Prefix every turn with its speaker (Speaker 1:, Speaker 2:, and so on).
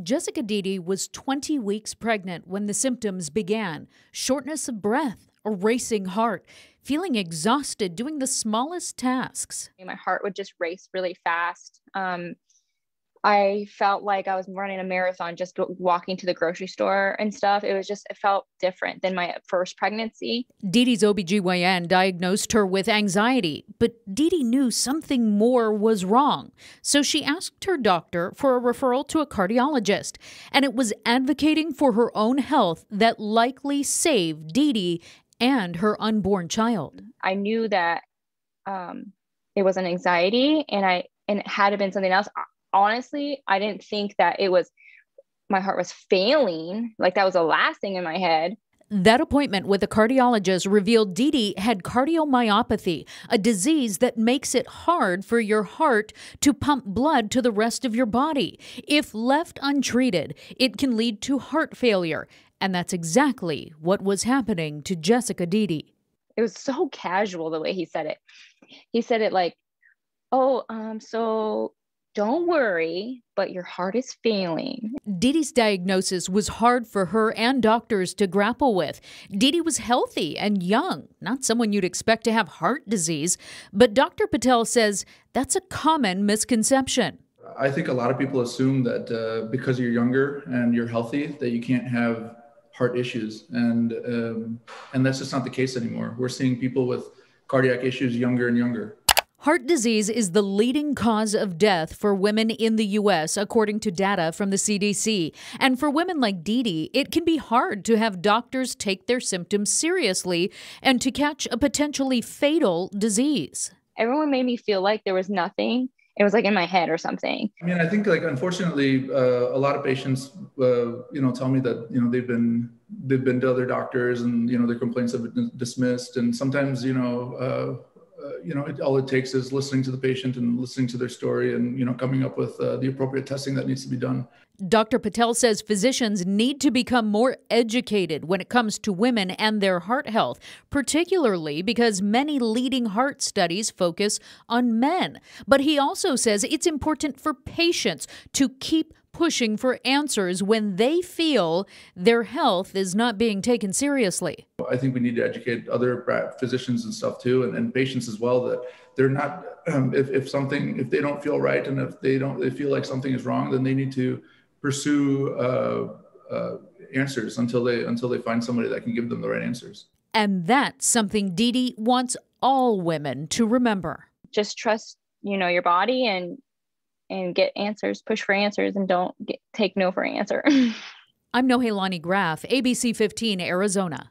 Speaker 1: Jessica Didi was 20 weeks pregnant when the symptoms began shortness of breath, a racing heart, feeling exhausted doing the smallest tasks.
Speaker 2: My heart would just race really fast. Um, I felt like I was running a marathon just walking to the grocery store and stuff. It was just, it felt different than my first pregnancy.
Speaker 1: Dee Dee's OBGYN diagnosed her with anxiety, but Dee Dee knew something more was wrong. So she asked her doctor for a referral to a cardiologist, and it was advocating for her own health that likely saved
Speaker 2: Dee Dee and
Speaker 1: her unborn child.
Speaker 2: I knew that um, it was an anxiety and I, and had it been something else, honestly, I didn't think that it was my heart was failing. Like that was the last thing in my head. That
Speaker 1: appointment with a cardiologist revealed Didi had cardiomyopathy, a disease that makes it hard for your heart to pump blood to the rest of your body. If left untreated, it can lead to heart failure. And that's exactly what was happening to Jessica Didi.
Speaker 2: It was so casual the way he said it. He said it like, Oh, um, so don't worry, but your heart is
Speaker 1: failing. Didi's diagnosis was hard for her and doctors to grapple with. Didi was healthy and young, not someone you'd expect to have heart disease. But Dr. Patel says that's a common misconception.
Speaker 3: I think a lot of people assume that uh, because you're younger and you're healthy, that you can't have heart issues, and um, and that's just not the case anymore. We're seeing people with cardiac issues younger and younger.
Speaker 1: Heart disease is the leading cause of death for women in the U.S., according to data from the CDC. And for women like Dee Dee, it can be hard to have doctors take their symptoms seriously and to catch a potentially fatal disease. Everyone
Speaker 2: made me feel like there was nothing. It was like in my head or something.
Speaker 3: I mean, I think like unfortunately, uh, a lot of patients, uh, you know, tell me that you know they've been they've been to other doctors and you know their complaints have been dismissed, and sometimes you know. Uh, you know, it, all it takes is listening to the patient and listening to their story and, you know, coming up with uh, the appropriate testing that needs to be done.
Speaker 1: Dr. Patel says physicians need to become more educated when it comes to women and their heart health, particularly because many leading heart studies focus on men. But he also says it's important for patients to keep pushing for answers when they feel their health is not being taken seriously.
Speaker 3: I think we need to educate other physicians and stuff too, and, and patients as well that they're not, um, if, if something, if they don't feel right and if they don't, they feel like something is wrong, then they need to pursue uh, uh, answers until they, until they find somebody that can give them the right answers.
Speaker 2: And that's something Dee Dee wants all women to remember. Just trust, you know, your body and and get answers, push for answers, and don't get, take no for an answer. I'm Nohelani Graf, ABC 15, Arizona.